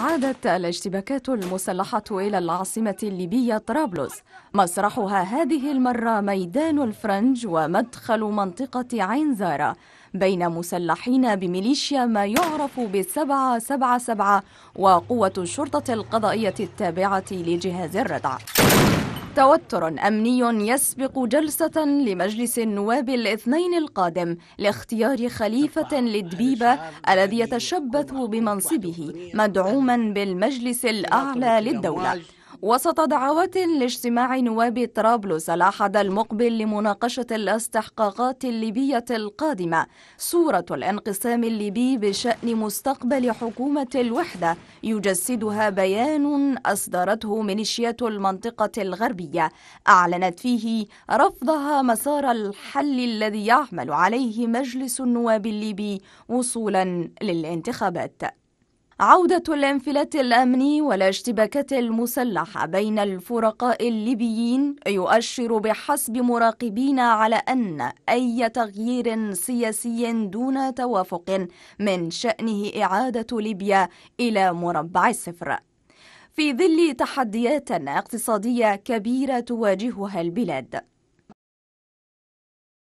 عادت الاشتباكات المسلحة إلى العاصمة الليبية طرابلس مسرحها هذه المرة ميدان الفرنج ومدخل منطقة عين زارة بين مسلحين بميليشيا ما يعرف بالسبعة سبعة سبعة وقوة الشرطة القضائية التابعة لجهاز الردع توتر أمني يسبق جلسة لمجلس النواب الاثنين القادم لاختيار خليفة للدبيبة الذي يتشبث بمنصبه مدعوما بالمجلس الأعلى للدولة وسط دعوات لاجتماع نواب طرابلس الأحد المقبل لمناقشة الاستحقاقات الليبية القادمة صورة الانقسام الليبي بشأن مستقبل حكومة الوحدة يجسدها بيان أصدرته ميليشيات المنطقة الغربية أعلنت فيه رفضها مسار الحل الذي يعمل عليه مجلس النواب الليبي وصولا للانتخابات عودة الانفلات الأمني والاشتباكات المسلحة بين الفرقاء الليبيين يؤشر بحسب مراقبين على أن أي تغيير سياسي دون توافق من شأنه إعادة ليبيا إلى مربع الصفر في ظل تحديات اقتصادية كبيرة تواجهها البلاد